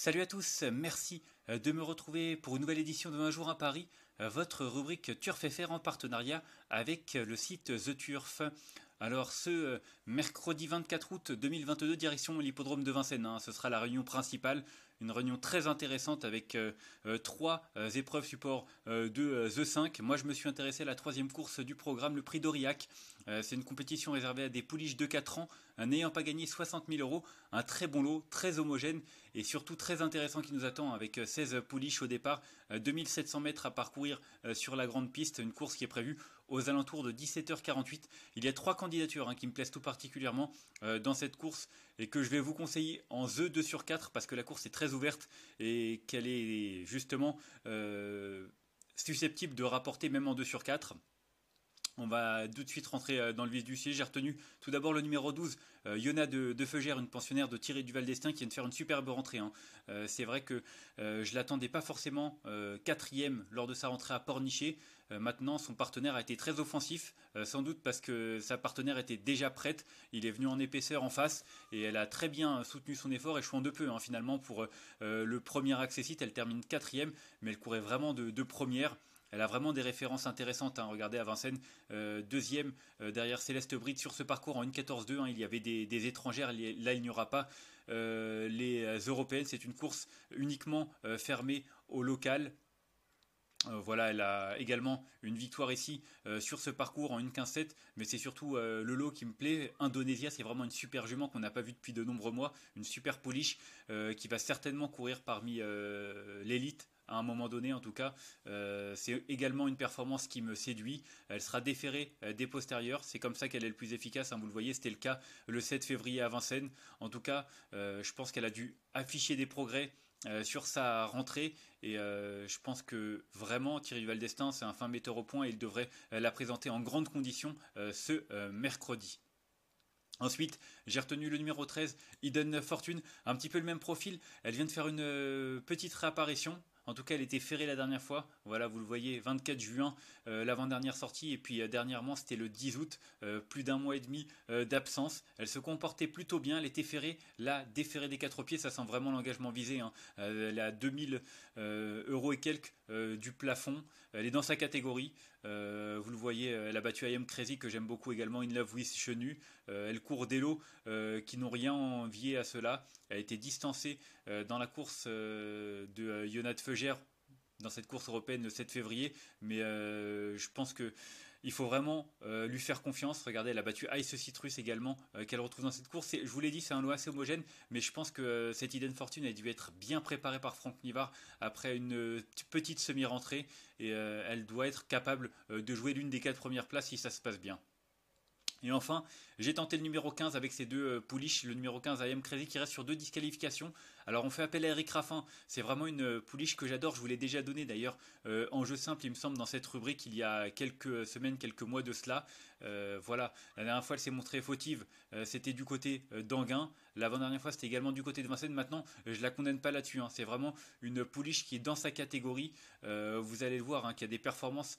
Salut à tous, merci euh, de me retrouver pour une nouvelle édition de Un jour à Paris, euh, votre rubrique Turf FR en partenariat avec euh, le site The Turf. Alors ce mercredi 24 août 2022, direction l'hippodrome de Vincennes, hein, ce sera la réunion principale une réunion très intéressante avec euh, euh, trois euh, épreuves support de The 5. Moi, je me suis intéressé à la troisième course du programme, le Prix d'Aurillac. C'est une compétition réservée à des pouliches de 4 ans, n'ayant pas gagné 60 000 euros. Un très bon lot, très homogène et surtout très intéressant qui nous attend avec 16 pouliches au départ, 2700 mètres à parcourir sur la grande piste. Une course qui est prévue aux alentours de 17h48. Il y a trois candidatures hein, qui me plaisent tout particulièrement dans cette course et que je vais vous conseiller en The 2 sur 4 parce que la course est très ouverte et qu'elle est justement euh, susceptible de rapporter même en 2 sur 4. On va tout de suite rentrer euh, dans le vif du sujet. J'ai retenu tout d'abord le numéro 12, euh, Yona de, Feugère, une pensionnaire de Thierry Val d'Estaing, qui vient de faire une superbe rentrée. Hein. Euh, c'est vrai que je l'attendais pas forcément quatrième lors de sa rentrée à Pornichet. maintenant, son partenaire a été très offensif, sans doute parce que sa partenaire était déjà prête. Il est venu en épaisseur en face et elle a très bien soutenu son effort, échouant de peu hein, finalement pour le premier accessite. Elle termine quatrième, mais elle courait vraiment de première. Elle a vraiment des références intéressantes. Hein. Regardez à Vincennes, euh, deuxième euh, derrière Céleste Bride sur ce parcours en 1.14.2. Hein, il y avait des, étrangères, là il n'y aura pas. Euh, les européennes, c'est une course uniquement fermée au local. Voilà, elle a également une victoire ici sur ce parcours en 1-15-7, mais c'est surtout le lot qui me plaît. Indonésia, c'est vraiment une super jument qu'on n'a pas vue depuis de nombreux mois, une super polish qui va certainement courir parmi l'élite à un moment donné en tout cas. Euh, c'est également une performance qui me séduit. Elle sera déférée euh, des postérieurs. C'est comme ça qu'elle est le plus efficace. Hein, vous le voyez, c'était le cas le 7 février à Vincennes. En tout cas, euh, je pense qu'elle a dû afficher des progrès. sur sa rentrée et je pense que vraiment Thierry Valdestin c'est un fin metteur au point et il devrait la présenter en grande condition ce mercredi. Ensuite, j'ai retenu le numéro 13, Eden Fortune, un petit peu le même profil. Elle vient de faire une petite réapparition en tout cas, elle était ferrée la dernière fois. Voilà, vous le voyez, 24 juin, euh, l'avant-dernière sortie. Et puis euh, dernièrement, c'était le 10 août, euh, plus d'un mois et demi d'absence. Elle se comportait plutôt bien. Elle était ferrée. la déferrée des quatre pieds, ça sent vraiment l'engagement visé. Hein. elle a 2000 euros et quelques euh, du plafond. Elle est dans sa catégorie. Euh, vous le voyez, euh, elle a battu IM Crazy, que j'aime beaucoup également, In Love With Chenu. elle court des lots qui n'ont rien envié à cela. Elle a été distancée dans la course de Yonat Feugère dans cette course européenne le 7 février, mais je pense que il faut vraiment euh, lui faire confiance. Regardez, elle a battu Ice Citrus également, euh, qu'elle retrouve dans cette course. je vous l'ai dit, c'est un lot assez homogène, mais je pense que euh, cette idée fortune a dû être bien préparée par Franck Nivard après une petite semi-rentrée. Et elle doit être capable de jouer l'une des quatre premières places si ça se passe bien. Et enfin, j'ai tenté le numéro 15 avec ces deux pouliches. Le numéro 15, à M Crazy, qui reste sur deux disqualifications. Alors on fait appel à Eric Raffin, c'est vraiment une euh, pouliche que j'adore, je vous l'ai déjà donné d'ailleurs euh, en jeu simple il me semble dans cette rubrique il y a quelques semaines, quelques mois de cela. Euh, voilà, la dernière fois elle s'est montrée fautive, c'était du côté d'Anguin, l'avant-dernière fois c'était également du côté de Vincennes, maintenant je la condamne pas là-dessus, hein. c'est vraiment une pouliche qui est dans sa catégorie, vous allez le voir, hein, qu'il y a des performances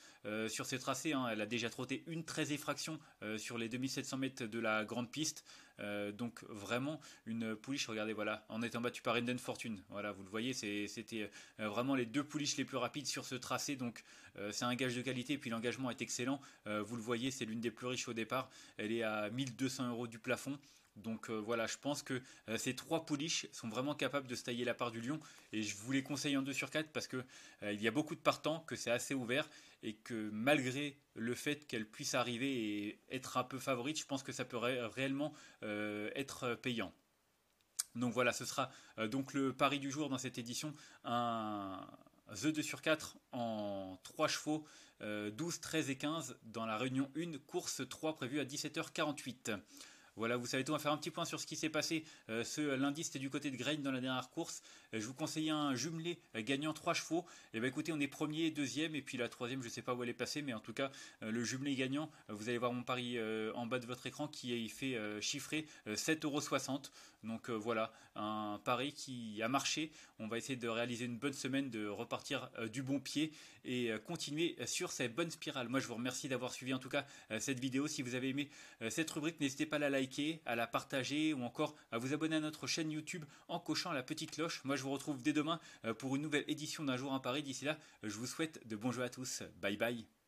sur ses tracés, hein. elle a déjà trotté une 13 effraction sur les 2700 mètres de la grande piste. Euh, donc vraiment une pouliche, regardez, voilà, en étant battu par Enden Fortune. Voilà, vous le voyez, c'était euh, vraiment les deux pouliches les plus rapides sur ce tracé. Donc euh, c'est un gage de qualité. Et puis l'engagement est excellent. vous le voyez, c'est l'une des plus riches au départ. Elle est à 1200 euros du plafond. Donc euh, voilà, je pense que euh, ces trois pouliches sont vraiment capables de se tailler la part du lion. Et je vous les conseille en 2 sur 4 parce qu'il euh, y a beaucoup de partants, que c'est assez ouvert et que malgré le fait qu'elle puisse arriver et être un peu favorite, je pense que ça pourrait réellement être payant. Donc voilà, ce sera donc le pari du jour dans cette édition. Un, The 2 sur 4 en 3 chevaux, 12, 13 et 15 dans la réunion 1, course 3 prévue à 17h48. Voilà, vous savez tout, on va faire un petit point sur ce qui s'est passé euh, ce lundi, c'était du côté de Grain dans la dernière course. Euh, je vous conseille un jumelé euh, gagnant trois chevaux. Et eh bien, écoutez, on est premier, deuxième, et puis la troisième, je ne sais pas où elle est passée, mais en tout cas, le jumelé gagnant, vous allez voir mon pari en bas de votre écran qui est fait chiffrer 7,60€. Donc voilà, un pari qui a marché. On va essayer de réaliser une bonne semaine, de repartir du bon pied et continuer sur cette bonne spirale. Moi, je vous remercie d'avoir suivi en tout cas cette vidéo. Si vous avez aimé cette rubrique, n'hésitez pas à la liker à la partager ou encore à vous abonner à notre chaîne YouTube en cochant la petite cloche. Moi, je vous retrouve dès demain euh, pour une nouvelle édition d'un jour en Paris. D'ici là, je vous souhaite de bons jeux à tous. Bye bye.